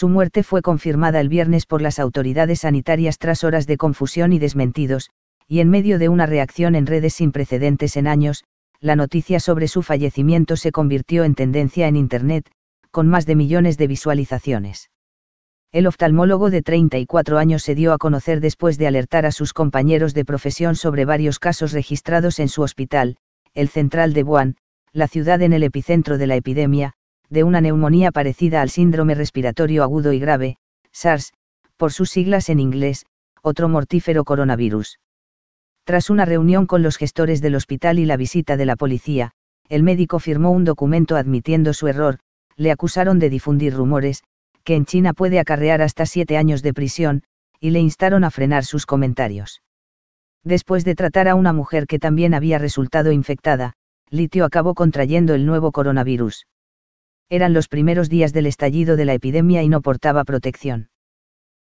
Su muerte fue confirmada el viernes por las autoridades sanitarias tras horas de confusión y desmentidos, y en medio de una reacción en redes sin precedentes en años, la noticia sobre su fallecimiento se convirtió en tendencia en Internet, con más de millones de visualizaciones. El oftalmólogo de 34 años se dio a conocer después de alertar a sus compañeros de profesión sobre varios casos registrados en su hospital, el central de Wuhan, la ciudad en el epicentro de la epidemia, de una neumonía parecida al síndrome respiratorio agudo y grave, SARS, por sus siglas en inglés, otro mortífero coronavirus. Tras una reunión con los gestores del hospital y la visita de la policía, el médico firmó un documento admitiendo su error, le acusaron de difundir rumores, que en China puede acarrear hasta siete años de prisión, y le instaron a frenar sus comentarios. Después de tratar a una mujer que también había resultado infectada, Litio acabó contrayendo el nuevo coronavirus eran los primeros días del estallido de la epidemia y no portaba protección.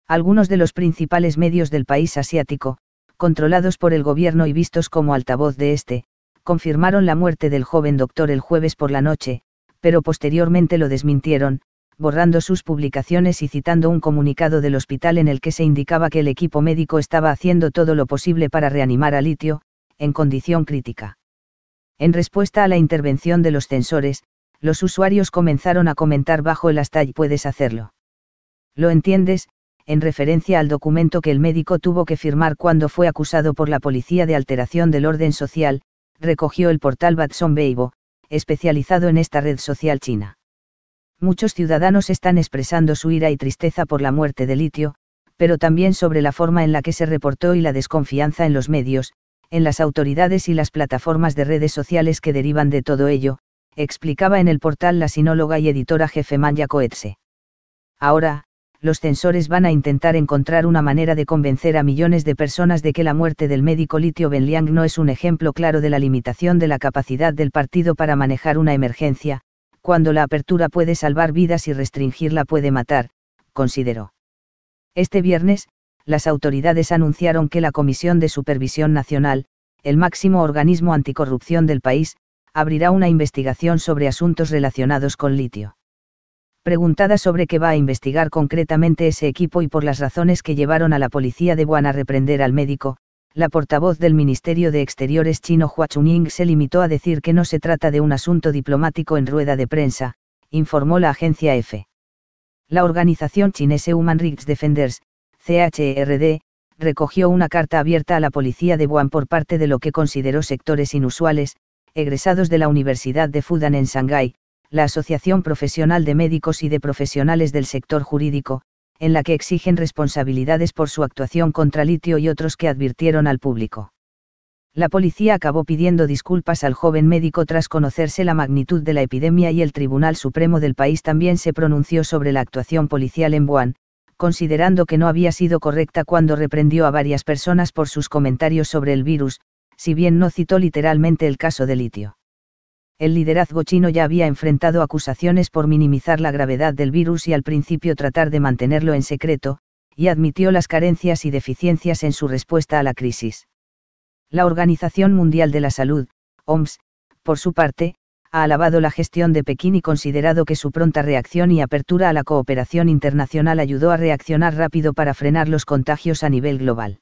Algunos de los principales medios del país asiático, controlados por el gobierno y vistos como altavoz de este, confirmaron la muerte del joven doctor el jueves por la noche, pero posteriormente lo desmintieron, borrando sus publicaciones y citando un comunicado del hospital en el que se indicaba que el equipo médico estaba haciendo todo lo posible para reanimar a Litio, en condición crítica. En respuesta a la intervención de los censores, los usuarios comenzaron a comentar bajo el hashtag puedes hacerlo. Lo entiendes, en referencia al documento que el médico tuvo que firmar cuando fue acusado por la policía de alteración del orden social, recogió el portal Batson Beibo, especializado en esta red social china. Muchos ciudadanos están expresando su ira y tristeza por la muerte de litio, pero también sobre la forma en la que se reportó y la desconfianza en los medios, en las autoridades y las plataformas de redes sociales que derivan de todo ello, explicaba en el portal la sinóloga y editora jefe Manja Coetze. Ahora, los censores van a intentar encontrar una manera de convencer a millones de personas de que la muerte del médico Litio Benliang no es un ejemplo claro de la limitación de la capacidad del partido para manejar una emergencia, cuando la apertura puede salvar vidas y restringirla puede matar, consideró. Este viernes, las autoridades anunciaron que la Comisión de Supervisión Nacional, el máximo organismo anticorrupción del país, abrirá una investigación sobre asuntos relacionados con litio. Preguntada sobre qué va a investigar concretamente ese equipo y por las razones que llevaron a la policía de Wuhan a reprender al médico, la portavoz del Ministerio de Exteriores chino Hua Chunying se limitó a decir que no se trata de un asunto diplomático en rueda de prensa, informó la agencia EFE. La organización chinese Human Rights Defenders, CHRD, e recogió una carta abierta a la policía de Wuhan por parte de lo que consideró sectores inusuales, egresados de la Universidad de Fudan en Shanghái, la Asociación Profesional de Médicos y de Profesionales del Sector Jurídico, en la que exigen responsabilidades por su actuación contra Litio y otros que advirtieron al público. La policía acabó pidiendo disculpas al joven médico tras conocerse la magnitud de la epidemia y el Tribunal Supremo del país también se pronunció sobre la actuación policial en Wuhan, considerando que no había sido correcta cuando reprendió a varias personas por sus comentarios sobre el virus, si bien no citó literalmente el caso de litio. El liderazgo chino ya había enfrentado acusaciones por minimizar la gravedad del virus y al principio tratar de mantenerlo en secreto, y admitió las carencias y deficiencias en su respuesta a la crisis. La Organización Mundial de la Salud, OMS, por su parte, ha alabado la gestión de Pekín y considerado que su pronta reacción y apertura a la cooperación internacional ayudó a reaccionar rápido para frenar los contagios a nivel global.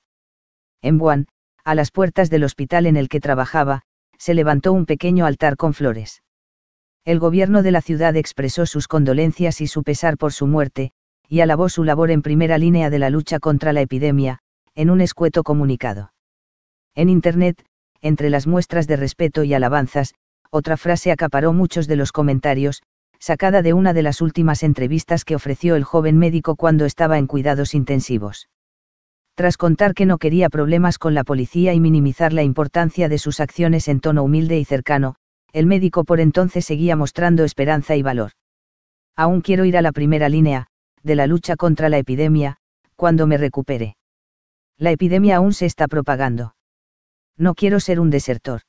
En Wuhan, a las puertas del hospital en el que trabajaba, se levantó un pequeño altar con flores. El gobierno de la ciudad expresó sus condolencias y su pesar por su muerte, y alabó su labor en primera línea de la lucha contra la epidemia, en un escueto comunicado. En Internet, entre las muestras de respeto y alabanzas, otra frase acaparó muchos de los comentarios, sacada de una de las últimas entrevistas que ofreció el joven médico cuando estaba en cuidados intensivos tras contar que no quería problemas con la policía y minimizar la importancia de sus acciones en tono humilde y cercano, el médico por entonces seguía mostrando esperanza y valor. Aún quiero ir a la primera línea, de la lucha contra la epidemia, cuando me recupere. La epidemia aún se está propagando. No quiero ser un desertor.